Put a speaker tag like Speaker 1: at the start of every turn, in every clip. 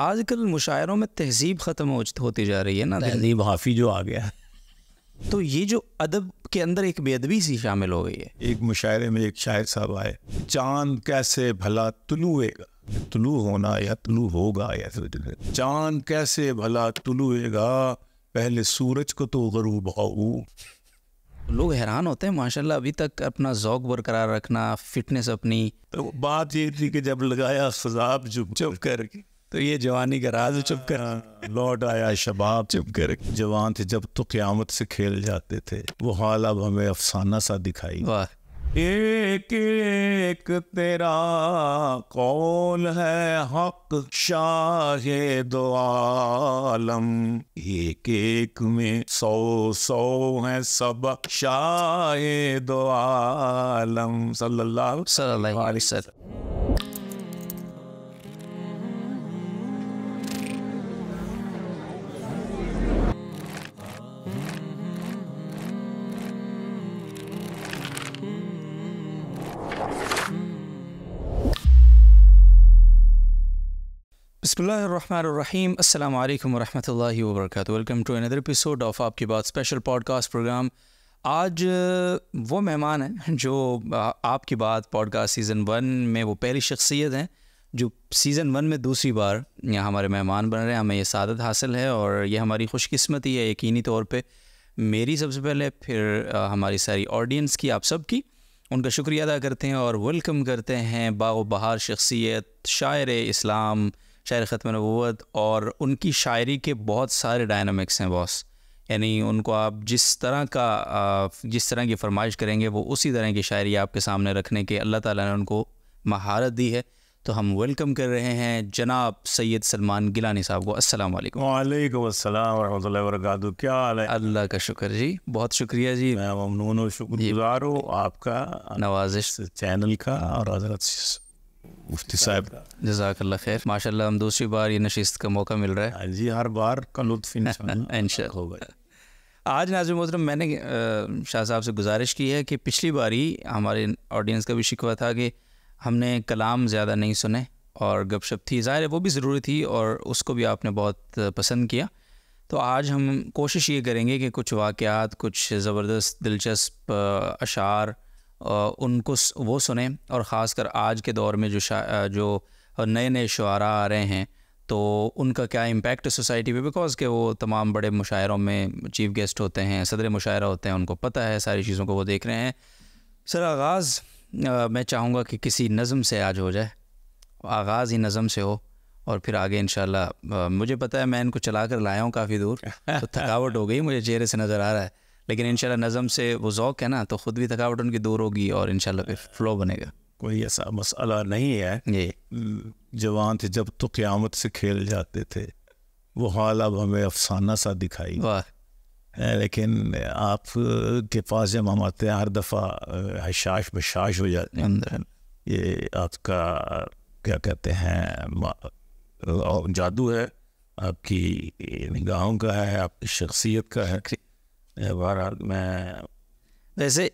Speaker 1: आजकल मुशायरों में तहजीब ख़त्म होती जा रही है ना तहजीब हाफी जो आ गया तो ये जो अदब के अंदर एक बेअदबी सी शामिल हो गई है एक मुशायरे में एक
Speaker 2: शायर साहब आए चांद कैसे भला तुलुएगा तुलु होना या तुलु होगा या चांद कैसे भला तुलुएगा पहले सूरज को तो गरूब हाऊ
Speaker 1: लोग हैरान होते हैं माशाल्लाह अभी तक अपना जौक बरकरार रखना फिटनेस अपनी तो बात ये थी कि जब लगाया सजाब जुप जुप करके तो
Speaker 2: ये जवानी का
Speaker 1: राज चुप कर लौट आया शबाब चुप कर जवान थे जब तो
Speaker 2: क्यामत से खेल जाते थे वो हाल अब हमें अफसाना सा दिखाई
Speaker 1: एक
Speaker 2: एक तेरा कौन है हक शाह दो आलम एक एक में सौ सौ है सबक शाह दो आलम
Speaker 1: सल्लल्लाहु अलैहि वसल्लम बसमीम अल्लाम वरहमल वर्क welcome to another episode of आपके बाद स्पेशल पॉडकास्ट प्रोग्राम आज वो मेहमान हैं जो आपके बाद पॉडकास्ट सीज़न वन में वो पहली शख्सियत हैं जो सीज़न वन में दूसरी बार यहाँ हमारे मेहमान बन रहे हैं हमें ये सादत हासिल है और ये हमारी खुशकस्मती है यकीनी तौर पर मेरी सबसे पहले फिर हमारी सारी ऑडियंस की आप सब की उनका शुक्रिया अदा करते हैं और वेलकम करते हैं बाग बहार शख्सियत शायर इस्लाम शायर ख़त्म नबूत और उनकी शायरी के बहुत सारे डायनामिक्स हैं बॉस यानी उनको आप जिस तरह का जिस तरह की फरमाइश करेंगे वो उसी तरह की शायरी आपके सामने रखने के अल्लाह ताला ने उनको महारत दी है तो हम वेलकम कर रहे हैं जनाब सैयद सलमान गिलानी साहब को अस्सलाम वालेकुम वालेकुम अस्सलाम वरहमतुल्लाहि वबरकातुहू क्या हाल है अल्लाह का शुक्र जी बहुत शुक्रिया जी मैं ममनून और शुक्रगुजार हूँ आपका नवाजिश चैनल का और हजरत मुफ्ती साहब जजाक खैर माशा हम दूसरी बार ये नशिस्त का मौका मिल रहा है हाँ जी हर बार का लुत्फ इनशा होगा आज नाजिम मोहतरम मैंने शाह साहब से गुजारिश की है कि पिछली बारी हमारे ऑडियंस का भी शिकवा था कि हमने कलाम ज़्यादा नहीं सुने और गपशप थी ज़ाहिर है वो भी ज़रूरी थी और उसको भी आपने बहुत पसंद किया तो आज हम कोशिश ये करेंगे कि कुछ वाक़ कुछ ज़बरदस्त दिलचस्प अशार उनको वो सुने और ख़ासकर आज के दौर में जो जो नए नए शुरा आ रहे हैं तो उनका क्या इम्पेक्ट है सोसाइटी पे बिकॉज़ के वो तमाम बड़े मुशायरों में चीफ गेस्ट होते हैं सदर मुशायरा होते हैं उनको पता है सारी चीज़ों को वो देख रहे हैं सर आगाज़ मैं चाहूँगा कि किसी नज़म से आज हो जाए आगाज़ ही नज़म से हो और फिर आगे इन मुझे पता है मैं इनको चला कर लाया हूँ काफ़ी दूर तो थकावट हो गई मुझे चेहरे से नज़र आ रहा है लेकिन इनशाला नज़म से वो ओक़ है ना तो ख़ुद भी थकावट उनकी दूर होगी और इन फिर फ्लो बनेगा
Speaker 2: कोई ऐसा मसला नहीं है ये जवान थे जब तो क़्यामत से खेल जाते थे वो हाल अब हमें अफसाना सा दिखाई वाह लेकिन आप के पास जब हम आते हैं हर दफ़ा हशाश बशाश हो जाते हैं ये आपका क्या कहते हैं जादू है आपकी निगाहों का है आपकी शख्सियत का है
Speaker 1: बहरहाल मैं वैसे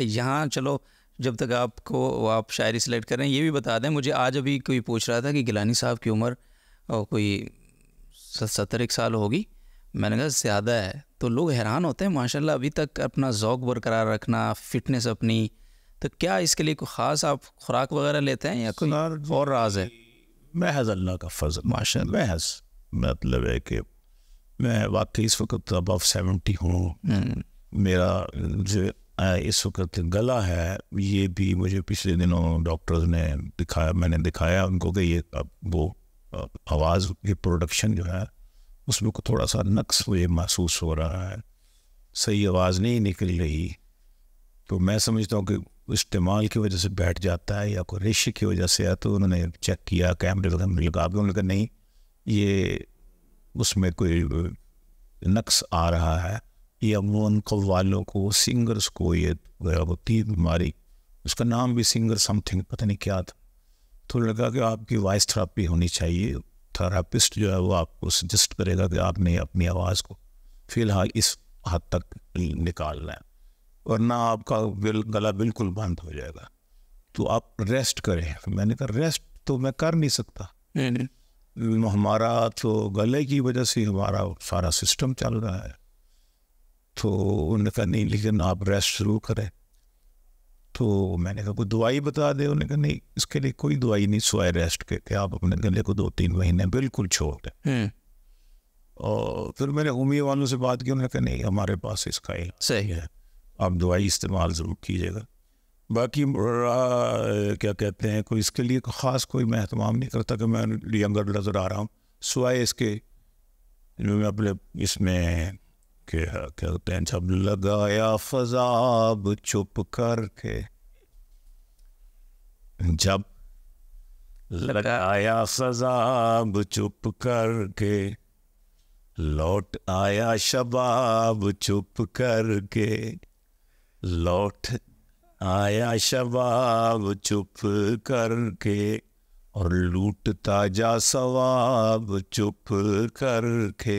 Speaker 1: यहाँ चलो जब तक आपको आप शायरी सेलेक्ट कर रहे हैं ये भी बता दें मुझे आज अभी कोई पूछ रहा था कि गिलानी साहब की उम्र कोई सत्तर एक साल होगी मैंने कहा ज़्यादा है तो लोग हैरान होते हैं माशाल्लाह अभी तक अपना जौक बरकरार रखना फिटनेस अपनी तो क्या इसके लिए कोई ख़ास आप खुराक वगैरह लेते हैं या कोई और राज है महज अल्लाह का फजल
Speaker 2: माशा महज मतलब है कि मैं वाकई इस वक्त अबव सेवेंटी हूँ हम्म। मेरा जो इस वक्त गला है ये भी मुझे पिछले दिनों डॉक्टर्स ने दिखाया मैंने दिखाया उनको कि ये अब वो आवाज़ की प्रोडक्शन जो है उसमें को थोड़ा सा नक्स मुझे महसूस हो रहा है सही आवाज़ नहीं निकल रही तो मैं समझता हूँ कि इस्तेमाल की वजह से बैठ जाता है या कोई रिश की वजह से है तो उन्होंने चेक किया कैमरे वगैरह लगा भी उन्होंने कहा नहीं ये उसमें कोई नक्स आ रहा है ये अमूमन कव्वालों को सिंगर्स को ये वो तीन बीमारी उसका नाम भी सिंगर समथिंग पता नहीं क्या था तो लगा कि आपकी वॉइस थेरापी होनी चाहिए थेरापिस्ट जो है वो आपको सजेस्ट करेगा कि आपने अपनी आवाज़ को फिलहाल इस हद तक निकालना है वरना आपका बिल गला बिल्कुल बंद हो जाएगा तो आप रेस्ट करें मैंने कहा रेस्ट तो मैं कर नहीं सकता नहीं नहीं हमारा तो गले की वजह से हमारा सारा सिस्टम चल रहा है तो उन्होंने कहा नहीं लेकिन आप रेस्ट शुरू करें तो मैंने कहा कोई दवाई बता दे उन्होंने कहा नहीं इसके लिए कोई दवाई नहीं सोए रेस्ट के कि आप अपने गले को दो तीन महीने बिल्कुल छोड़ दें हम्म। और फिर मैंने उम्मीद वालों से बात की उन्होंने कहा नहीं हमारे पास इसका सही है आप दवाई इस्तेमाल ज़रूर कीजिएगा बाकी क्या कहते हैं कोई इसके लिए ख़ास कोई मैं अहतमाम नहीं करता कि मैं यंगर नज़र आ रहा हूँ सिवाय इसके जो मैं अपने इसमें क्या कहते हैं जब लगाया फजाब चुप करके जब लगाया सजाब चुप करके लौट आया शबाब चुप करके लौट आया शबाब चुप करके और लूटता जा सवाब चुप करके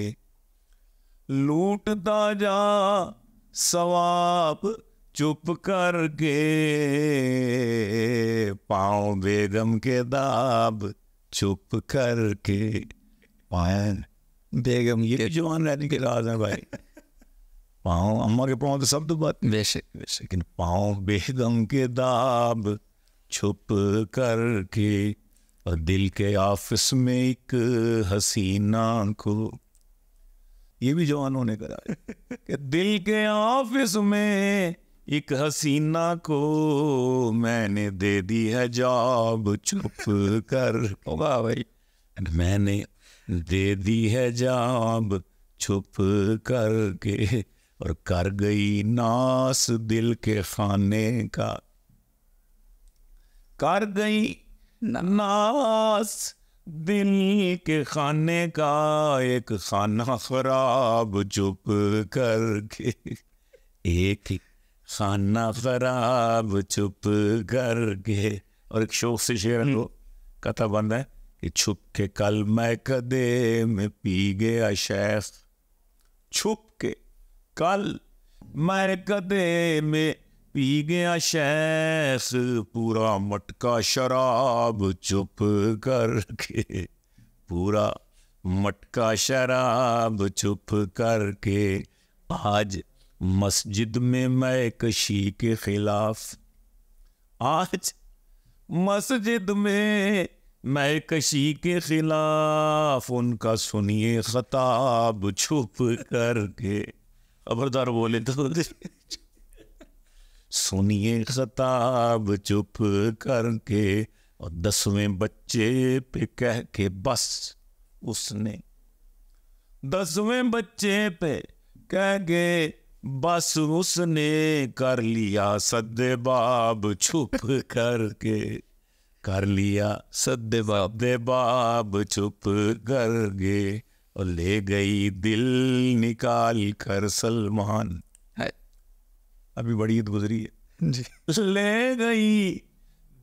Speaker 2: लूटता जा सवाब चुप करके पाँव बेगम के दाब चुप करके पाए बेगम ये जवान रहने के लाज है भाई पाओ अम्मा के पाँव तो सब तो बात वैसे वैसे लेकिन पाँव बेदम के दाब छुप कर के और दिल के ऑफिस में एक हसीना को ये भी जवानों ने करा कि दिल के ऑफिस में एक हसीना को मैंने दे दी है जाब छुप कर भाई मैंने दे दी है जाब छुप करके और कर गई नास दिल के खाने का कर गई नास दिल के खाने का एक खाना खराब चुप करके एक खाना खराब चुप करके और एक शोक से शेर को हम्म। तो कथा बंद है कि छुप के कल मैं कदे में पी गया शेख छुप कल मरकदे में पी गया शैस पूरा मटका शराब चुप करके पूरा मटका शराब चुप करके आज मस्जिद में मैं कशी के खिलाफ आज मस्जिद में मैं कशी के खिलाफ उनका सुनिए खताब छुप करके खबरदार बोले तो सुनिए खताब चुप करके और दसवें बच्चे पे कह के बस उसने दसवें बच्चे पे कह के बस उसने कर लिया सदे बाब छुप करके कर लिया सदे बाब दे बाब छुप करके और ले गई दिल निकाल कर सलमान अभी बड़ी ईद गुजरी है जी ले गई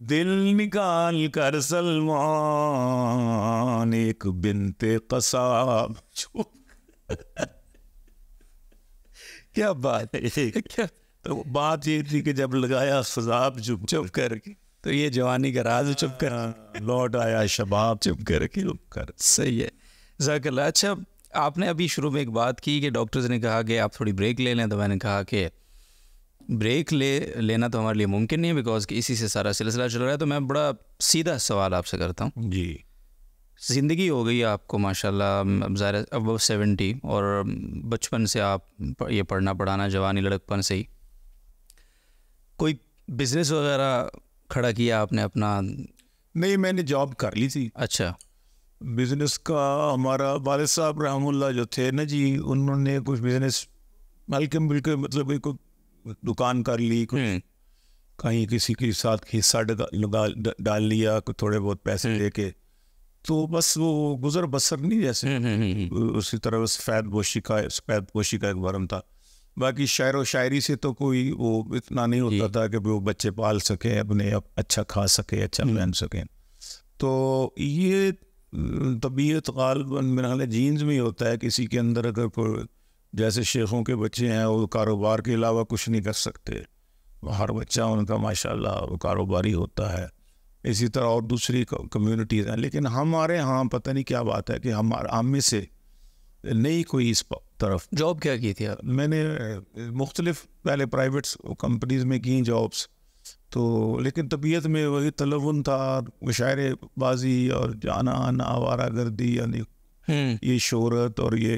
Speaker 2: दिल निकाल कर सलमान एक बिनते कसाब क्या बात है क्या तो बात ये थी कि जब लगाया सजाब चुप चुप करके
Speaker 1: तो ये जवानी का राज चुप कर हाँ, लौट आया शबाब चुप करके चुप कर सही है जकल्ला अच्छा आपने अभी शुरू में एक बात की कि डॉक्टर्स ने कहा कि आप थोड़ी ब्रेक ले लें तो मैंने कहा कि ब्रेक ले लेना तो हमारे लिए मुमकिन नहीं है बिकॉज कि इसी से सारा सिलसिला चल रहा है तो मैं बड़ा सीधा सवाल आपसे करता हूँ जी ज़िंदगी हो गई आपको माशाल्लाह ज़ाहिर अब सेवेंटी और बचपन से आप ये पढ़ना पढ़ाना जवानी लड़कपन से ही कोई बिज़नेस वगैरह खड़ा किया आपने अपना नहीं मैंने जॉब कर ली थी अच्छा बिज़नेस
Speaker 2: का हमारा वाल साहब रहमुल्ला जो थे ना जी उन्होंने कुछ बिज़नेस हल्के मिलके मतलब कोई दुकान कर ली कुछ हम्म। कहीं किसी के साथ हिस्सा लगा डाल लिया थोड़े बहुत पैसे हम्म। दे के तो बस वो गुजर बसर नहीं जैसे हम्म, उसी तरह फैद बोशी का सफ़ैद बोशी का एक भरम था बाकी शायर व शायरी से तो कोई वो इतना नहीं होता था कि वो बच्चे पाल सकें अपने अच्छा खा सकें अच्छा पहन सकें तो ये तबीयत गालबन मेरा जीन्स में होता है किसी के अंदर अगर कोई जैसे शेखों के बच्चे हैं वो कारोबार के अलावा कुछ नहीं कर सकते हर बच्चा उनका माशाल्लाह कारोबारी होता है इसी तरह और दूसरी कम्युनिटीज़ हैं लेकिन हमारे यहाँ पता नहीं क्या बात है कि हमारे हम में से नहीं कोई इस तरफ जॉब क्या की थी आप मैंने मुख्तलिफ पहले प्राइवेट कंपनीज़ में की जॉब्स तो लेकिन तबीयत में वही तलवन था मुशायरे बाजी और जाना आना आवारा गर्दी यानी हम्म। ये शोहरत और ये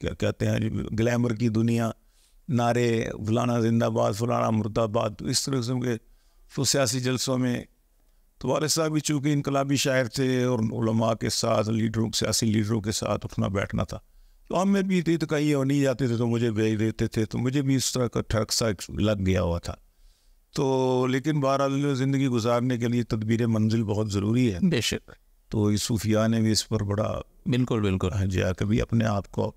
Speaker 2: क्या कहते हैं ग्लैमर की दुनिया नारे फलाना जिंदाबाद फलाना मुर्दाबाद तो इस तरह के तो सियासी जलसों में तो वाले साहब भी चूँकि इनकलाबी शायर थे और उलमा के साथ लीडरों सियासी लीडरों के साथ उठना बैठना था तो हम में भी इतनी तो कहीं और नहीं जाते थे तो मुझे भेज देते थे तो मुझे भी इस तरह का ठरक सा लग गया हुआ था तो लेकिन बहरहाल ज़िंदगी गुजारने के लिए तदबीर मंजिल बहुत ज़रूरी है बेशक तो इस सूफिया ने भी इस पर बड़ा बिल्कुल बिल्कुल हाँ जी कभी अपने आप को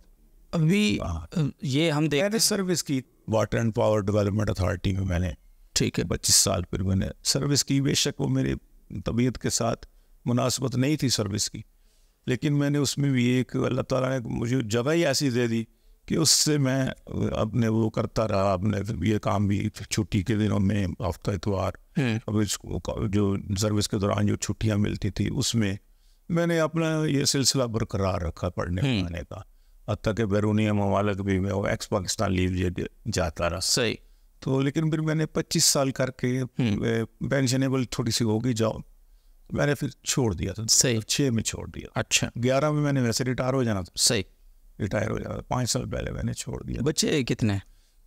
Speaker 2: अभी हाँ।
Speaker 1: ये हम देख
Speaker 2: सर्विस की water and power development authority में मैंने ठीक है पच्चीस साल फिर मैंने सर्विस की बेशक वो मेरे तबीयत के साथ मुनासबत नहीं थी सर्विस की लेकिन मैंने उसमें भी एक अल्लाह ताला ने मुझे जगह ही ऐसी दे दी कि उससे मैं अपने वो करता रहा अपने ये काम भी छुट्टी के दिनों में हफ्ता इतवार हम्म। अब जो सर्विस के दौरान जो छुट्टियाँ मिलती थी उसमें मैंने अपना ये सिलसिला बरकरार रखा पढ़ने हम्म। पढ़ने का हती के बैरूनी ममालक भी मैं एक्स पाकिस्तान लीव जाता रहा सही तो लेकिन फिर मैंने 25 साल करके पेंशनेबल हम्म। थोड़ी सी होगी जॉब मैंने फिर छोड़ दिया था सही छः में छोड़ दिया अच्छा ग्यारह में मैंने वैसे रिटायर हो जाना था सही रिटायर हो जाता पाँच साल पहले मैंने छोड़ दिया बच्चे कितने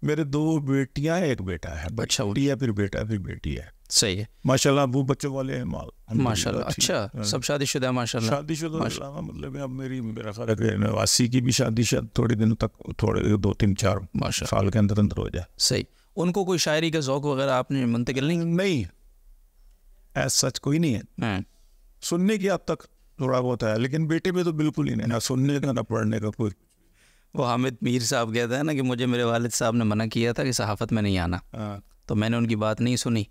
Speaker 2: मेरे दो बेटियाँ एक बेटा है अच्छा बेटी है फिर बेटा फिर बेटी है सही है माशाल्लाह वो बच्चों वाले हैं माल माशाल्लाह अच्छा हाँ। सब
Speaker 1: शादीशुदा है माशाल्लाह शादीशुदा शुदा मतलब अब मेरी मेरा ख्याल है नवासी
Speaker 2: की भी शादी शायद थोड़े दिनों तक थोड़े दो तीन चार माशा साल के अंदर अंदर हो जाए
Speaker 1: सही उनको कोई शायरी का शौक वगैरह आपने मुंतकिल नहीं नहीं
Speaker 2: ऐसा सच कोई नहीं है हाँ। सुनने की अब तक थोड़ा बहुत आया लेकिन बेटे में तो बिल्कुल ही नहीं ना सुनने का ना पढ़ने का कोई
Speaker 1: वो हामिद मीर साहब कहते हैं ना कि मुझे मेरे वालिद साहब ने मना किया था कि सहाफत में नहीं आना हाँ। तो मैंने उनकी बात नहीं सुनी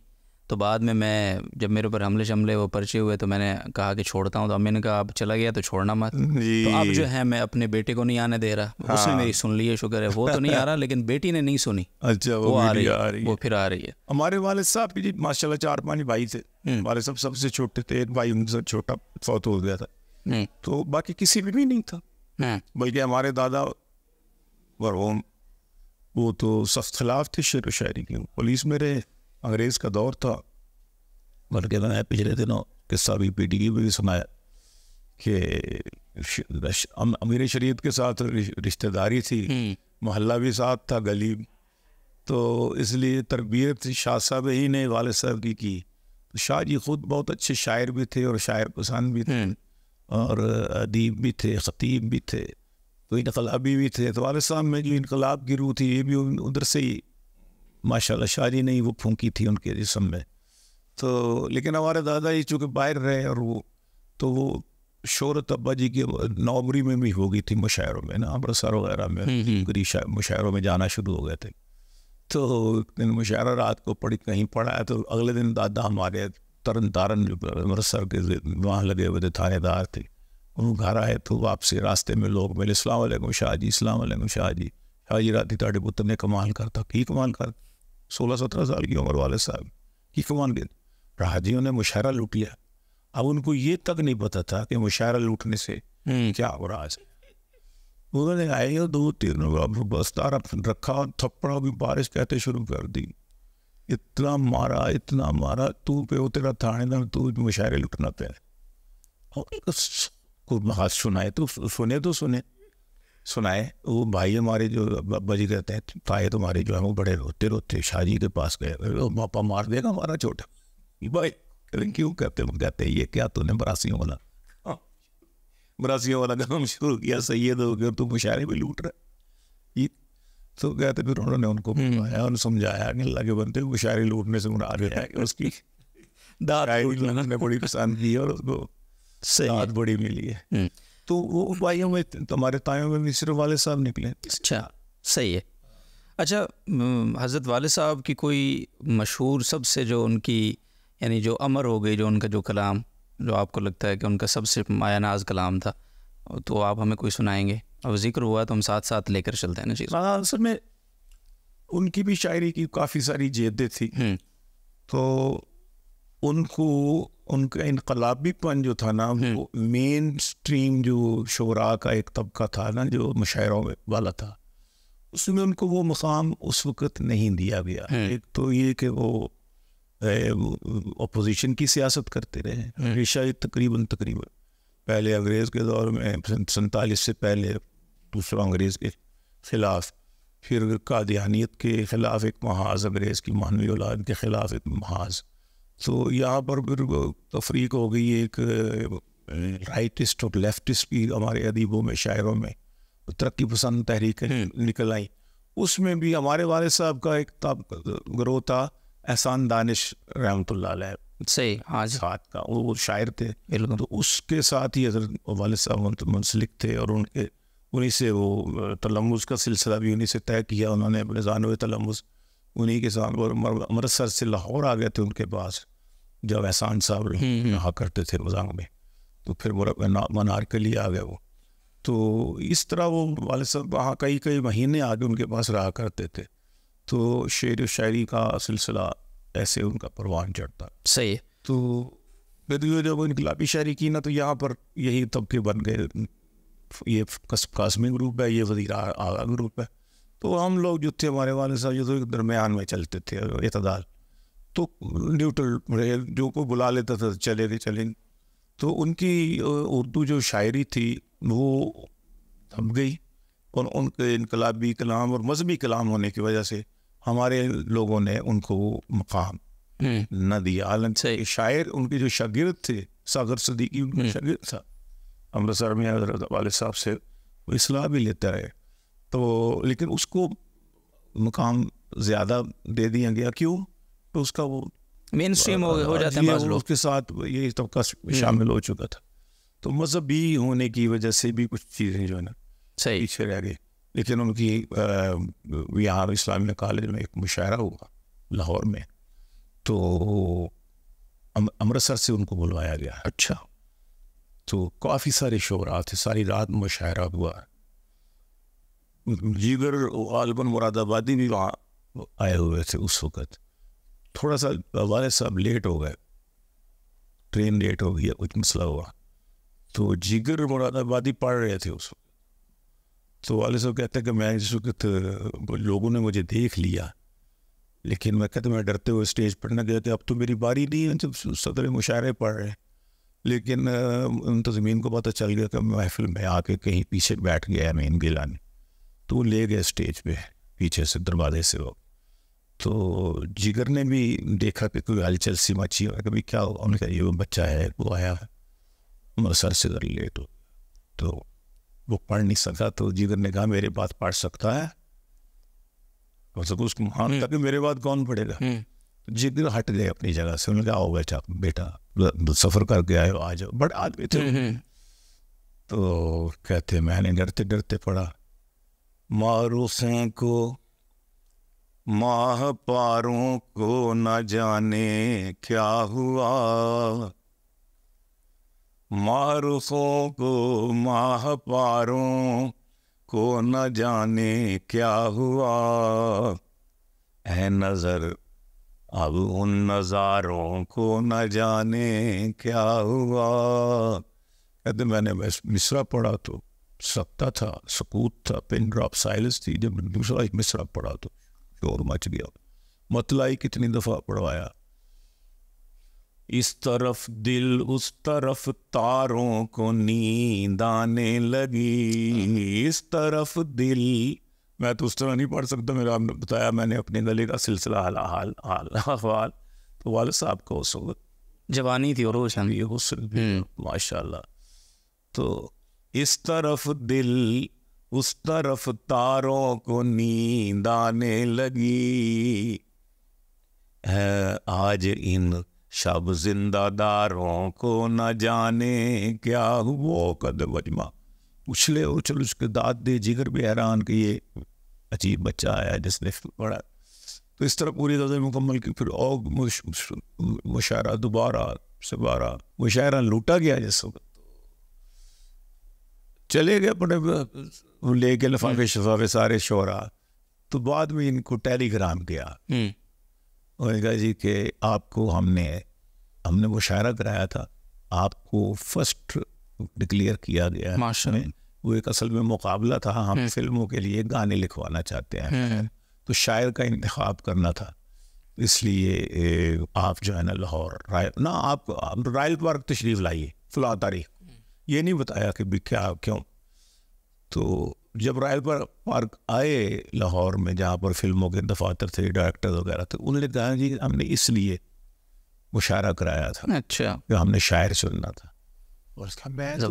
Speaker 1: तो बाद में मैं जब मेरे ऊपर हमले शमले वो पर्चे हुए तो मैंने कहा कि छोड़ता हूँ तो अम्मी ने कहा अब चला गया तो छोड़ना मत तो अब जो है मैं अपने बेटे को नहीं आने दे रहा हाँ। उसने मेरी सुन ली है शुक्र है वो तो नहीं आ रहा लेकिन बेटी ने नहीं सुनी
Speaker 2: अच्छा वो, वो आ, रही है, आ
Speaker 1: रही है वो फिर आ रही है
Speaker 2: हमारे वाले साहब जी माशाल्लाह चार पाँच भाई थे हम्म। हमारे साहब सबसे छोटे थे भाई उनसे छोटा फौत हो गया था हम्म। तो बाकी किसी में भी नहीं था हम्म। बल्कि हमारे दादा मरहूम वो तो सख्त खिलाफ थे शेर व शायरी के पुलिस में रहे अंग्रेज़ का दौर था बल्कि मैंने पिछले दिनों किस्सा भी पी टी में भी सुनाया कि अमीर शरीफ के साथ रिश्तेदारी थी हम्म। मोहल्ला भी साथ था गली तो इसलिए तरबियत शाह साहब ही ने वाल साहब की की तो शाह जी खुद बहुत अच्छे शायर भी थे और शायर पसंद भी थे हम्म। और अदीब भी थे ख़तीब भी थे तो इनकलाबी भी थे तो वाल साहब में जो इनकलाब की रूह थी ये भी उधर से ही माशा शायरी नहीं वो फूंकी थी उनके जिसम में तो लेकिन हमारे दादाजी चूँकि बाहर रहे और वो तो वो शोरत अब्बा जी की नौबरी में भी हो गई थी मुशायरों में ना अमृतसर वगैरह में हम्म, हम्म। मुशायरों में जाना शुरू हो गए थे तो दिन मुशायरा रात को पढ़ी कहीं पढ़ा है तो अगले दिन दादा हमारे तरन तारन जो अमृतसर के वहाँ लगे हुए थे थानेदार थे उन्होंने घर आए तो वापसी रास्ते में लोग मिले इस्लाम शाह जी इस्लाम शाह जी शाह जी रात ही ताड़े पुत्र ने कमाल करता की कमाल करता सोलह सत्रह साल की उम्र वाले साहब कि कमान गए हाजियों ने मुशारा लूट लिया अब उनको ये तक नहीं पता था कि मुशारा लूटने से हम्म। क्या हो रहा है उन्होंने आए हो दो तीन बस्तार रखा और थप्पड़ा भी बारिश कहते शुरू कर दी इतना मारा इतना मारा तू पे हो तेरा थानेदार तू मुशायरे लुटना पे और हाथ सुनाए तो सुने तो सुने सुनाए वो भाई हमारे जो बजी रहते तो हैं ताए तुम्हारे जो है वो बड़े रोते रोते शाहजी के पास गए पापा मार देगा हमारा छोटा भाई अरे क्यों कहते हम कहते ये क्या तूने बरासियों वाला हाँ, बरासियों वाला काम शुरू किया सही हो तो गया तू मुशारे भी लूट रहा तो कहते फिर उन्होंने उनको हम्म। बताया उन्हें समझाया कि अल्लाह के बनते मुशारे लूटने से मुरा रहे हैं उसकी दाद बड़ी पसंद की और उसको सही बड़ी मिली है हम्म। तो वो भाई हमें हमारे तायों में भी सिर्फ वाले साहब निकले अच्छा
Speaker 1: सही है अच्छा हज़रत वाले साहब की कोई मशहूर सबसे जो उनकी यानी जो अमर हो गई जो उनका जो कलाम जो आपको लगता है कि उनका सबसे माया नाज कलाम था तो आप हमें कोई सुनाएंगे अब जिक्र हुआ तो हम साथ साथ लेकर चलते हैं ना जी हाँ, सर में उनकी भी शायरी की काफ़ी सारी जेदें थी हम्म। तो
Speaker 2: उनको उनका इनकलाबीपन जो था ना वो मेन स्ट्रीम जो शुरा का एक तबका था ना जो मुशायरों वाला था उसमें उनको वो मुकाम उस वक़्त नहीं दिया गया हम्म। एक तो ये कि वो अपोजिशन की सियासत करते रहे हमेशा हम्म। तकरीबन तकरीबन पहले अंग्रेज़ के दौर में सैतालीस से पहले दूसरा अंग्रेज़ के ख़िलाफ़ फिर कादियानियत के ख़िलाफ़ एक महाज अंग्रेज़ की मानवी औलाद के ख़िलाफ़ एक महाज तो यहाँ पर फिर तफरीक हो गई एक राइटिस्ट और लेफ्टिस्ट की हमारे अदीबों में शायरों में तरक्की पसंद तहरीकें हम्म। निकल आई उसमें भी हमारे वाले साहब का एक तब ग्रोह था एहसान दानिश रहमत से हाँ साथ का वो शायर थे तो उसके साथ ही हजरत वाले साहब मुंसलिक थे और उनके उन्हीं से वो तलमुज़ का सिलसिला भी उन्हीं से तय किया उन्होंने अपने जानवे तलमुज उन्हीं के साथ और अमृतसर से लाहौर आ गए थे उनके पास जब एहसान साहब हम्म, हम्म। यहाँ करते थे रोजांग में तो फिर वो मनार के लिए आ गए वो तो इस तरह वो वाले साहब वहाँ कई कई महीने आगे उनके पास रहा करते थे तो शेर व शायरी का सिलसिला ऐसे उनका परवान चढ़ता सही तो बदलू जब इनकलाबी शायरी की ना तो यहाँ पर यही तबके बन गए ये कासमी ग्रुप है ये वजीर आगा ग्रुप है तो हम लोग जो थे हमारे वाले साहब जो थे दरमियान में चलते थे इतदाल तो न्यूट्रल रहे जो को बुला लेता था चले रे चले तो उनकी उर्दू जो शायरी थी वो थम गई और उनके इनकलाबी कलाम और मजहबी कलाम होने की वजह से हमारे लोगों ने उनको मकाम हम्म। न दिया से शायर उनके जो शागिर्द थे सागर सदीकी उनका हम्म। शागिर्द था अमृतसर में हजरत वाले साहब से इसलाह भी लेता है तो लेकिन उसको मकाम ज़्यादा दे दिया गया क्यों तो उसका वो मेन स्ट्रीम हो, हो जाते हैं लोग उसके साथ ये तबका तो हम्म। शामिल हो चुका था तो मजहबी होने की वजह से भी कुछ चीज़ें जो है ना सही पीछे रह गई लेकिन उनकी यहाँ इस्लामिया कॉलेज में एक मुशायरा हुआ लाहौर में तो अमृतसर से उनको बुलवाया गया अच्छा तो काफ़ी सारे शोरा थे सारी रात मुशायरा हुआ जीगर आलमन मुरादाबादी भी वहाँ आए हुए थे उस वक़्त थोड़ा सा हमारे साहब लेट हो गए ट्रेन लेट हो गई या कुछ मसला हुआ तो जिगर मुरादाबादी पढ़ रहे थे उस वक्त तो वाले साहब कहते हैं कि मैं इस वक्त लोगों ने मुझे देख लिया लेकिन मैं कहते मैं डरते हुए स्टेज पर ना गए थे अब तो मेरी बारी नहीं है जब सदर मुशायरे पढ़ रहे लेकिन उन तो ज़मीन को पता चल गया कि महफिल में आके कहीं पीछे बैठ गया है मेन गिलानी तो वो ले गए स्टेज पे पीछे से दरवाजे से वो तो जिगर ने भी देखा कि कोई हलचल सी मची है कभी क्या होगा उन्होंने कहा ये बच्चा है वो आया है सर से कर लेट हो तो।, तो वो पढ़ नहीं सका तो जिगर ने कहा मेरे बात पढ़ सकता है हो सको उसको लगा हम्म। कि मेरे बात कौन पढ़ेगा हम्म। जिगर हट गए अपनी जगह से उन्होंने कहा आओ बेटा बेटा सफ़र करके आए आ जाओ बड़े आदमी थे हम्म, तो कहते मैंने डरते डरते पढ़ा मारूसें को माह पारों को न जाने क्या हुआ मारूफों को माह पारों को न जाने क्या हुआ है नज़र अब उन नज़ारों को न जाने क्या हुआ कहते मैंने मिसरा पढ़ा तो सकता था सकूत था पिन ड्रॉप साइलेंस थी जब दूसरा मिसरा पढ़ा तो शोर मच गया मतलाई कितनी दफा पढ़वाया इस तरफ दिल उस तरफ तारों को नींद आने लगी इस तरफ दिल मैं तो उस तरह नहीं पढ़ सकता मेरा आपने बताया मैंने अपने गले का सिलसिला हाल हाल हाल हाल तो वाल साहब का उस जवानी थी और हुसन हम्म। माशा तो इस तरफ दिल उस तरफ तारों को नींद आने लगी है आज इन शब जिंदादारों को न जाने क्या वो कद वजमा उछले उछल उसके दाद दे जिगर भी हैरान कि ये अजीब बच्चा आया जिसने पढ़ा तो इस तरह पूरी गज़ल मुकम्मल की फिर और मुशायरा दोबारा से बारा मुशायरा लूटा गया वक्त चले गए अपने ले गए लफाफे शफाफे सारे शोरा तो बाद में इनको टेलीग्राम किया
Speaker 1: हम्म।
Speaker 2: कहा जी के आपको हमने हमने वो शायरा कराया था आपको फर्स्ट डिक्लेयर किया गया माशा हम्म। वो एक असल में मुकाबला था हम हम्म। फिल्मों के लिए गाने लिखवाना चाहते हैं तो शायर का इंतखब करना था इसलिए आप जो है ना लाहौर राय ना आप रायल पार्क तशरीफ लाइए फला तारीख ये नहीं बताया कि भी क्या क्यों तो जब रायल पार्क आए लाहौर में जहाँ पर फिल्मों के दफातर थे डायरेक्टर वगैरह थे तो उन्होंने कहा जी हमने इसलिए मुशारा कराया था अच्छा जो हमने शायर सुनना था और उसका मैं तो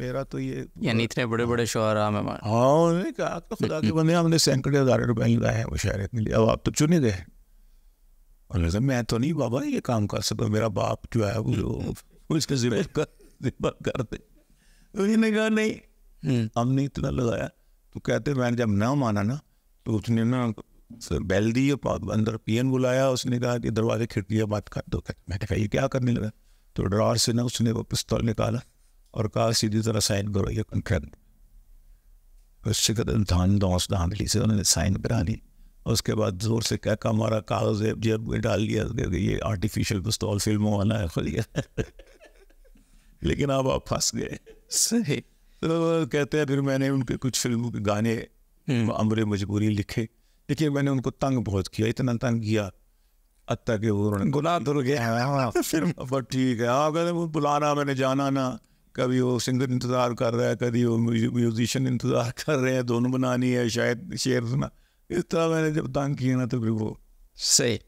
Speaker 1: मेरा तो ये यानी इतने बड़े बड़े शहरा में हाँ
Speaker 2: उन्होंने कहा तो खुदा के बंदे हमने सैकड़े हज़ार रुपये लगाए हैं मुशारे के लिए अब आप तो चुने गए उन्होंने कहा मैं तो नहीं बाबा ये काम कर सकता मेरा बाप जो है वो उसके जिम्मे कर दे उसने तो कहा नहीं हमने हम्म। इतना लगाया तो कहते मैंने जब ना माना ना तो उसने ना बैल दी अंदर पियन बुलाया उसने कहा कि दरवाजे खिड़की बात कर दो मैंने कहा ये क्या करने लगा तो ड्रॉर से ना उसने वो पिस्तौल निकाला और कहा सीधी तरह साइन करो ये कॉन्ट्रैक्ट उससे कदम धान दौस धांधली से उन्होंने साइन करा ली उसके बाद जोर से क्या कहा हमारा कागज जेब में डाल लिया ये आर्टिफिशियल पिस्तौल फिल्मों वाला है खुद लेकिन अब आप फंस गए सही तो कहते हैं फिर मैंने उनके कुछ के गाने हम्म। अमरे मजबूरी लिखे लेकिन मैंने उनको तंग बहुत किया इतना तंग किया अत्ता के उन्होंने गुना धुल तो गया हाँ। फिर बट ठीक है आप हाँ, कहते बुलाना मैंने जाना ना कभी वो सिंगर इंतज़ार कर रहा है कभी वो म्यूजिशियन इंतज़ार कर रहे हैं दोनों बनानी है शायद शेर सुना इस तरह मैंने जब
Speaker 1: तंग किया ना तो फिर वो सही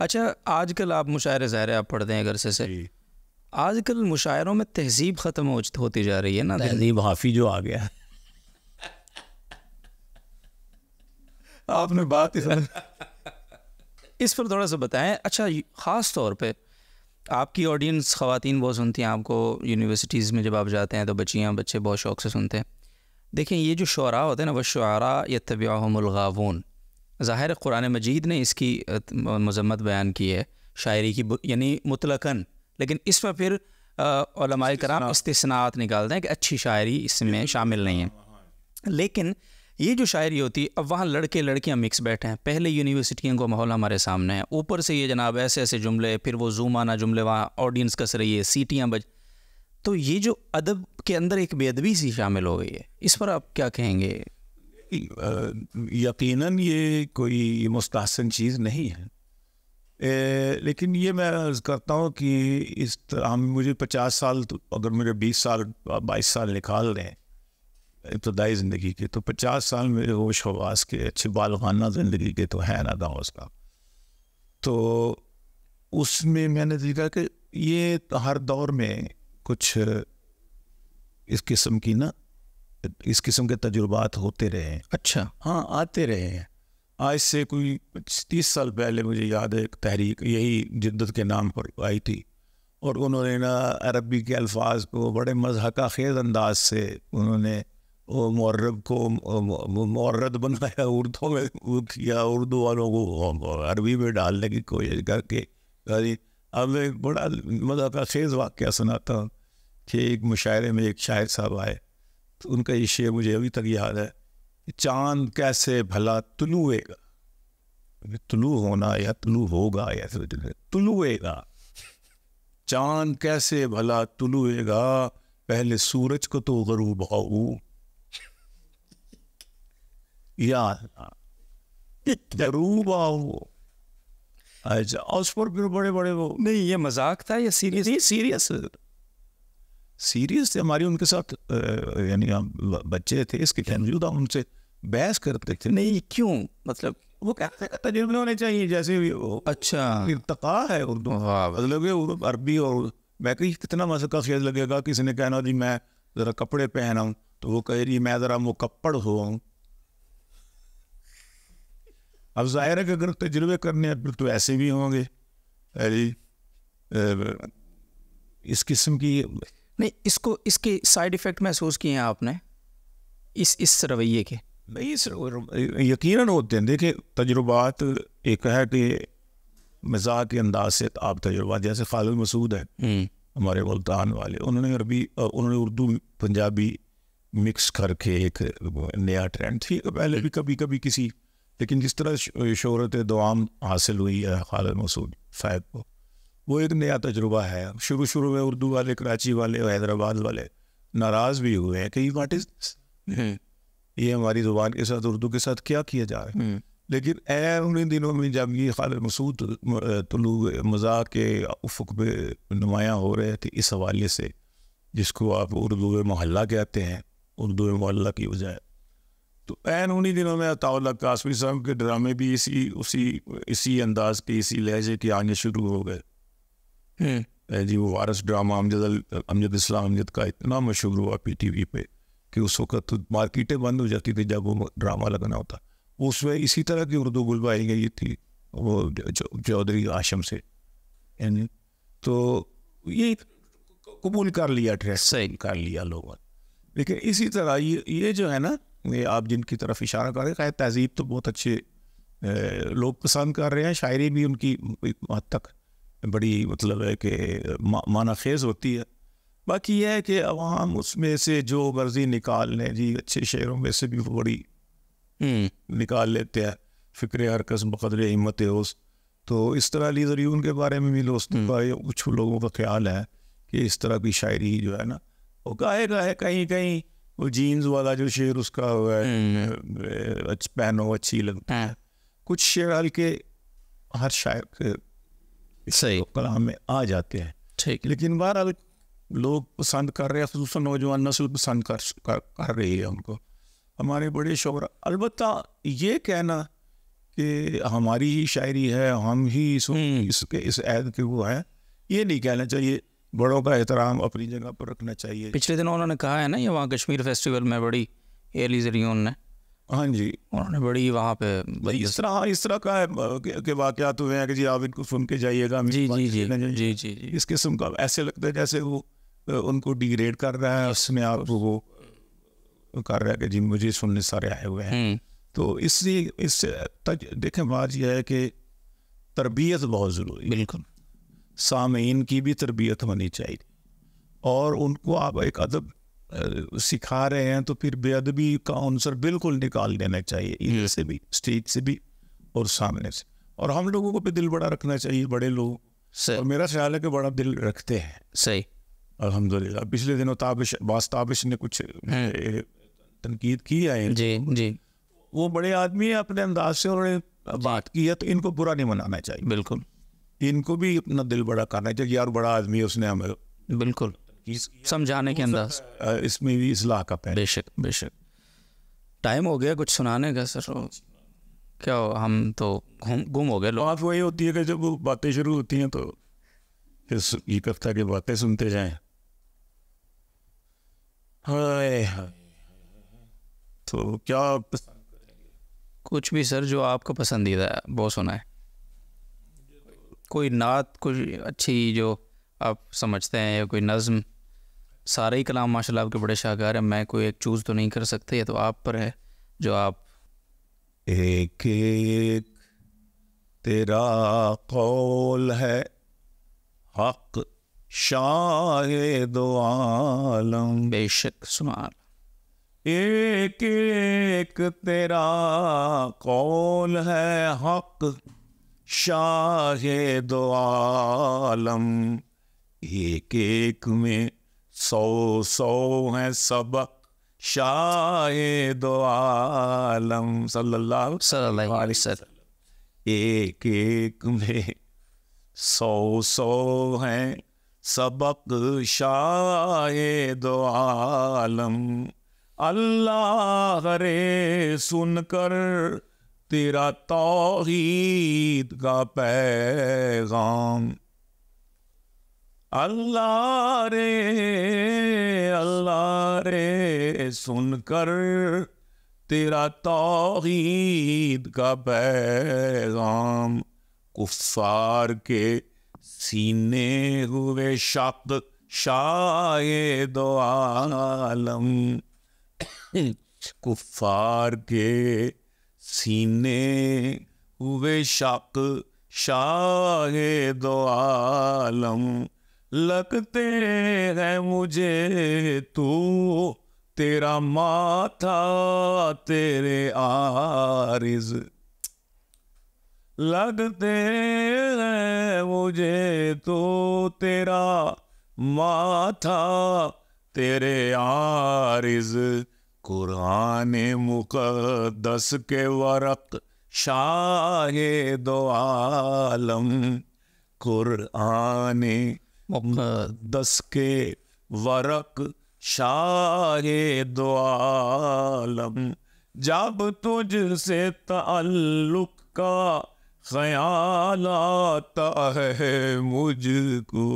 Speaker 1: अच्छा आजकल आप मुशायरे ज़ाहिर आप पढ़ते हैं घर से सही आजकल मुशायरों में तहजीब ख़त्म हो, होती जा रही है ना तहजीब हाफी जो आ गया आपने बात इस पर थोड़ा सा बताएं अच्छा ख़ास तौर पे आपकी ऑडियंस ख़वातीन बहुत सुनती हैं आपको यूनिवर्सिटीज़ में जब आप जाते हैं तो बच्चियाँ बच्चे बहुत शौक से सुनते हैं देखें ये जो शुरा होते हैं ना वह शुरा या तबियामलगावून ज़ाहिर कुरान मजीद ने इसकी मजम्मत बयान की है शायरी की यानी मुतलकन लेकिन इसमें फिर कराम इस्तेनात निकालते हैं कि अच्छी शायरी इसमें शामिल नहीं है हाँ, हाँ। लेकिन ये जो शायरी होती है अब वहाँ लड़के लड़कियाँ मिक्स बैठे हैं पहले यूनिवर्सिटियों का माहौल हमारे सामने है ऊपर से ये जनाब ऐसे ऐसे जुमले फिर वो जूम आना जुमले वहाँ ऑडियंस कस रही है सीटियाँ बज तो ये जो अदब के अंदर एक बेअदबी सी शामिल हो गई है इस पर आप क्या कहेंगे यकीनन ये कोई
Speaker 2: मुस्तासन चीज़ नहीं है ए, लेकिन ये मैं अर्ज़ करता हूँ कि इस हम मुझे पचास साल तो अगर मुझे बीस साल बाईस साल निकाल दें इब्तदाई ज़िंदगी के तो पचास साल मेरे होश हवास के अच्छे बालखाना ज़िंदगी के तो है ना था उसका तो उसमें मैंने देखा कि ये हर दौर में कुछ इस किस्म की ना इस किस्म के तजुर्बात होते रहे हैं अच्छा हाँ आते रहे हैं आज से कोई तीस साल पहले मुझे याद है एक तहरीक यही जिद्दत के नाम पर आई थी और उन्होंने ना अरबी के अल्फाज को बड़े मजहका खेज अंदाज से उन्होंने वो मर्रब को मौरद बनाया उर्दू में किया उर्दू वालों को अरबी में डालने की कोशिश करके अब मैं बड़ा मजहका खेज वाक्य सुनाता हूँ कि एक मुशायरे में एक शायर साहब आए तो उनका ये शेर मुझे अभी तक याद है चांद कैसे भला तुलुएगा तुलु होना या तुलु होगा या तुलुएगा चांद कैसे भला तुलुएगा पहले सूरज को तो गरूब भाऊ या गरूब आओ अच्छा उस पर फिर बड़े बड़े वो नहीं ये मजाक था या सीरियस सीरियस सीरियस थे हमारी उनके साथ यानी हम बच्चे थे इसके फैमिली था तो उनसे बहस करते थे नहीं क्यों मतलब वो कहते हैं तजुर्बे होने चाहिए जैसे भी वो अच्छा इरतका है उर्दू मतलब अरबी और मैं कही कितना मसका खेज लगेगा किसी ने कहना जी मैं ज़रा कपड़े पहना हूँ तो वो कह रही मैं ज़रा मुकपड़ हूँ अब जाहिर है कि अगर तजुर्बे करने हैं फिर तो ऐसे भी होंगे अरे इस किस्म की
Speaker 1: नहीं इसको इसके साइड इफ़ेक्ट महसूस किए हैं आपने इस इस रवैये के नहीं इस
Speaker 2: यकीन होते हैं देखिए तजुर्बात एक है कि मजाक के अंदाज से आप तजुर्बा जैसे खालिद मसूद है हम्म। हमारे मुल्तान वाले उन्होंने अरबी उन्होंने उर्दू पंजाबी मिक्स करके एक नया ट्रेंड थी पहले भी कभी कभी किसी लेकिन जिस तरह शोहरत दुआम हासिल हुई है खालिद मसूद फैद को वो एक नया तजुर्बा है शुरू शुरू में उर्दू वाले कराची वाले हैदराबाद वाले नाराज़ भी हुए हैं कि वाट इज ये हमारी ज़ुबान के साथ उर्दू के साथ क्या किया जा रहा है हम्म। लेकिन ए उन दिनों में जब ये खाल मसूद तलू मज़ाक के उफक में नुमाया हो रहे थे इस हवाले से जिसको आप उर्दू मोहल्ला कहते हैं उर्दू मोहल्ला की बजाय तो एन उन्हीं दिनों में अताउल्ला कासमी साहब के ड्रामे भी इसी उसी इसी अंदाज के इसी लहजे के आने शुरू हो गए हम्म। जी वो वारस ड्रामा अमजद अमजद इस्लाम अमजद का इतना मशहूर हुआ पी टी वी पे कि उस वक्त तो मार्केटें बंद हो जाती थी जब वो ड्रामा लगाना होता उसमें इसी तरह की उर्दू बुलवाई गई थी वो चौधरी आशम से यानी तो ये कबूल कर लिया ट्रेस से कर लिया लोगों ने लेकिन इसी तरह ये ये जो है ना ये आप जिनकी तरफ इशारा कर रहे हैं तहजीब तो बहुत अच्छे लोग पसंद कर रहे हैं शायरी भी उनकी हद तक बड़ी मतलब है कि माना खेज होती है बाकी यह है कि अवाम उसमें से जो मर्जी निकाल लें जी अच्छे शेरों में से भी वो बड़ी हम्म। निकाल लेते हैं फ़िक्र हरकस बकदर हिम्मत उस तो इस तरह लीजरयून के बारे में भी दोस्तों हम्म। का कुछ लोगों का ख्याल है कि इस तरह की शायरी जो है ना वो गाहे गाहे कहीं कहीं वो जीन्स वाला जो शेर उसका हुआ है हम्म। पहनो अच्छी लगती हाँ। है कुछ शेर हल्के हर शायर सही कलाम में आ जाते हैं ठीक लेकिन बहरहाल लोग पसंद कर रहे हैं खूस नौजवान नस्ल पसंद कर, कर कर रही है उनको हमारे बड़े शोर अलबत् ये कहना कि हमारी ही शायरी है हम ही इस हम्म। इसके इस ऐद के वो हैं ये नहीं कहना चाहिए बड़ों का एहतराम अपनी जगह पर रखना चाहिए
Speaker 1: पिछले दिनों उन्होंने कहा है ना ये वहाँ कश्मीर फेस्टिवल में बड़ी एली जरियन ने हाँ जी उन्होंने बड़ी वहाँ पे इस तरह हाँ,
Speaker 2: इस तरह का है के वाकयात हुए हैं कि जी आप इनको सुन के जाइएगा जी जी जी जी जी इस किस्म का ऐसे लगता है जैसे वो उनको डिग्रेड कर रहा है उसमें आप वो कर रहा है कि जी मुझे सुनने सारे आए हुए हैं हम्म। तो इसलिए इससे तक देखें बात यह है कि तरबियत बहुत ज़रूरी बिल्कुल सामीन की भी तरबियत होनी चाहिए और उनको आप एक अदब सिखा रहे हैं तो फिर बेअदबी का आंसर बिल्कुल निकाल देना चाहिए इधर से भी स्टेज से भी और सामने से और हम लोगों को भी दिल बड़ा रखना चाहिए बड़े लोग सही और मेरा ख्याल है कि बड़ा दिल रखते हैं सही अलहमदुल्ला पिछले दिनों ताबिश बास ताबिश ने कुछ हाँ। तनकीद की है जी जी वो बड़े आदमी है अपने अंदाज से उन्होंने बात की है तो इनको बुरा नहीं मनाना चाहिए बिल्कुल इनको भी अपना दिल बड़ा करना चाहिए यार बड़ा
Speaker 1: आदमी है उसने हमें बिल्कुल समझाने के अंदाज इसमें भी इसलाह का बेशक बेशक टाइम हो गया कुछ सुनाने का सर क्या हो हम तो घूम गुम हो गए बात वही होती है कि जब बातें शुरू होती हैं तो फिर एक हफ्ता की बातें सुनते जाए तो क्या कुछ भी सर जो आपको पसंदीदा है बहुत सुना है कोई नात कुछ अच्छी जो आप समझते हैं या कोई नज़्म सारे ही कलाम माशा आपके बड़े शाहकार हैं मैं कोई एक चूज़ तो नहीं कर सकते ये तो आप पर है जो आप एक एक तेरा कौल है हक
Speaker 2: शाह दो आलम बेशक सुमार एक एक तेरा कौल है हक शाह दो आलम एक एक में सौ सौ है सब शाहे दो आलम सल्लल्लाहु अलैहि वसल्लम एक एक में सौ सौ है सबक शाहे दो आलम अल्लाह रे सुनकर तेरा तौहीद का पैगाम अल्लाह रे अल्लाह रे सुनकर तेरा तौहीद का पैगाम कुफार के सीने हुए शब्द शाये दो आलम कुफार के सीने हुए शक शाये दो आलम लगते है मुझे तू तेरा माथा तेरे आरिज लगते है मुझे तो तेरा माथा तेरे आरिज कुरान मुकदस के वरक शाहे दो आलम कुरान दस के वरक शाहे दुआलम जब तुझसे ताल्लुक का ख्याल आता है मुझको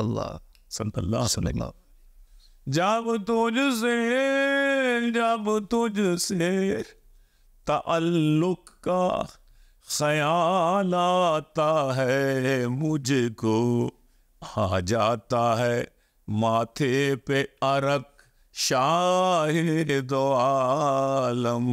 Speaker 2: अल्लाह सल्लल्लाहु जब तुझसे जब तुझसे ताल्लुक का ख्याल आता है मुझको आ जाता है माथे पे अरक शाहे दो आलम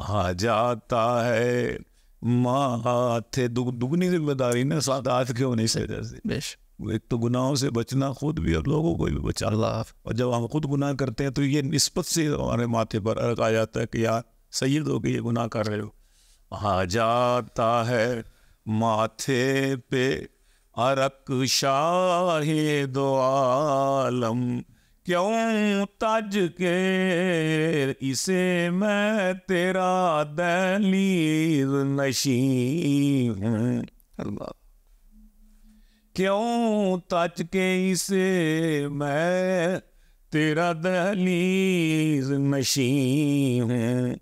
Speaker 2: आ जाता है माथे दुग, दुगनी जिम्मेदारी ना साथ आज क्यों नहीं सही जैसे बेश एक तो गुनाहों से बचना खुद भी और लोगों को भी बचा और जब हम खुद गुनाह करते हैं तो ये नस्बत से हमारे माथे पर अर्क आ जाता है कि यार सैद हो ये गुनाह कर रहे हो आ जाता है माथे पे अरक शाहे दो आलम क्यों तज के इसे मैं तेरा दलील नशी हूँ अल्लाह क्यों तज के इसे मैं तेरा दहलीज नशी हूँ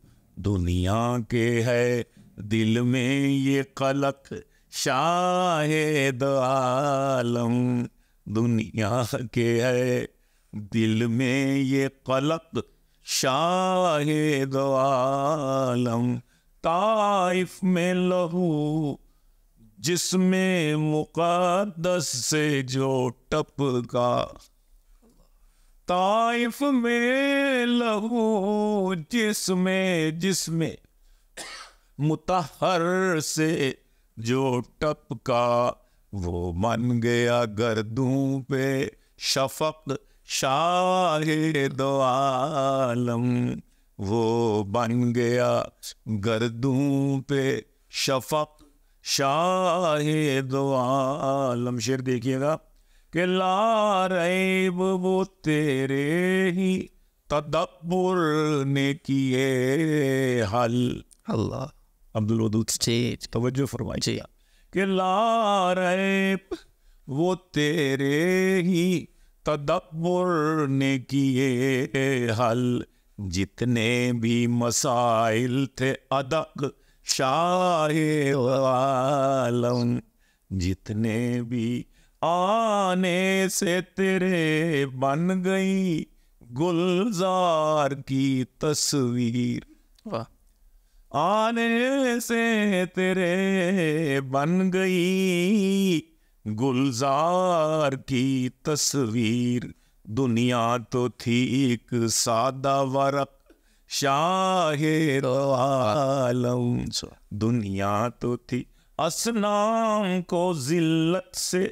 Speaker 2: दुनिया के है दिल में ये कलक शाहिद आलम दुनिया के है दिल में ये कलक शाहिद आलम ताइफ में लहू जिसमें मुकदस से जो टपका ताइफ में लहू जिसमें जिसमें मुतहर से जो टप का वो मन गया गर्दू पे शफक शाहे दो आलम वो बन गया गर्दू पे शफक शाहे दो आलम शेर देखिएगा कि ला वो तेरे ही तदब्बुर ने किए हल अल्लाह अब्दुल वदूद तो तवज्जो फरमाई कि ला वो तेरे ही तदब्बुर ने किए हल जितने भी मसाइल थे अदक शाहे आलम जितने भी आने से तेरे बन गई गुलजार की तस्वीर वाह आने से तेरे बन गई गुलजार की तस्वीर दुनिया तो थी एक सादा वरक शाहे दुनिया तो थी असनाम को जिल्लत से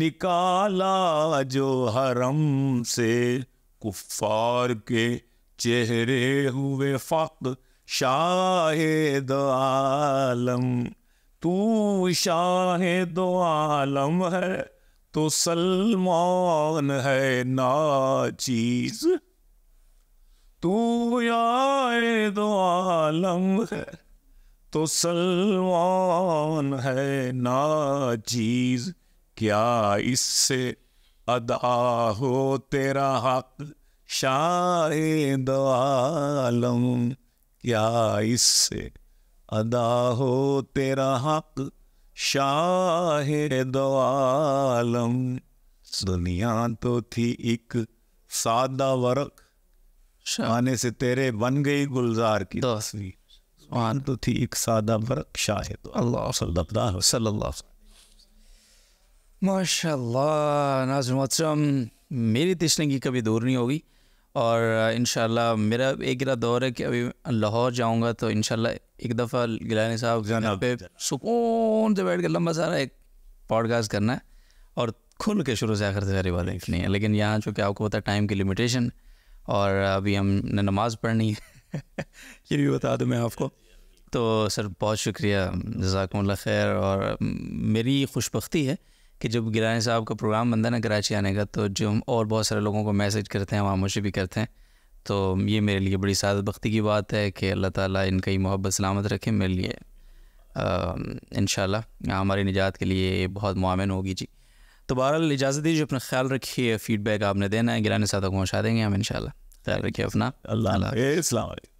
Speaker 2: निकाला जो हरम से कुफार के चेहरे हुए फ़ख्र दो आलम तू दो आलम है तो सलमान है ना चीज तू दो आलम है तो सलमान है ना चीज क्या इससे अदा हो तेरा हक दो आलम क्या इससे अदा हो तेरा हक शाह दो आलम दुनिया तो थी एक सादा वर्क आने अच्छा। से तेरे बन गई गुलजार की तस्वीर आन तो थी एक सादा वर्क शाहिद अल्लाह सल्लल्लाहु सल्लल्लाहु
Speaker 1: माशाल्लाह नाज़ मेरी तशनगी तो कभी दूर नहीं होगी और इन मेरा एक गिरा दौर है कि अभी लाहौर जाऊँगा तो इन एक दफ़ा गिलानी साहब पे सुकून से बैठ कर लंबा सारा एक पॉडकास्ट करना है और खुल के शुरू से आखिर से सारी नहीं है लेकिन यहाँ चूँकि आपको पता है टाइम की लिमिटेशन और अभी हमने नमाज़ पढ़नी है ये भी बता दूँ मैं आपको तो सर बहुत शुक्रिया जजाकमल्ला खैर और मेरी खुशबी है कि जब गिलानी साहब का प्रोग्राम बनता है ना कराची आने का तो जो हम और बहुत सारे लोगों को मैसेज करते हैं वामोशी भी करते हैं तो ये मेरे लिए बड़ी सादत बख्ती की बात है कि अल्लाह ताला इनका ही मोहब्बत सलामत रखे मेरे लिए इन हमारी निजात के लिए बहुत मामिन होगी जी तो बहरहाल इजाज़त दीजिए अपना ख्याल रखिए फीडबैक आपने देना है गिलानी साहब को पहुँचा देंगे हम इन ख्याल रखिए अपना अल्लाह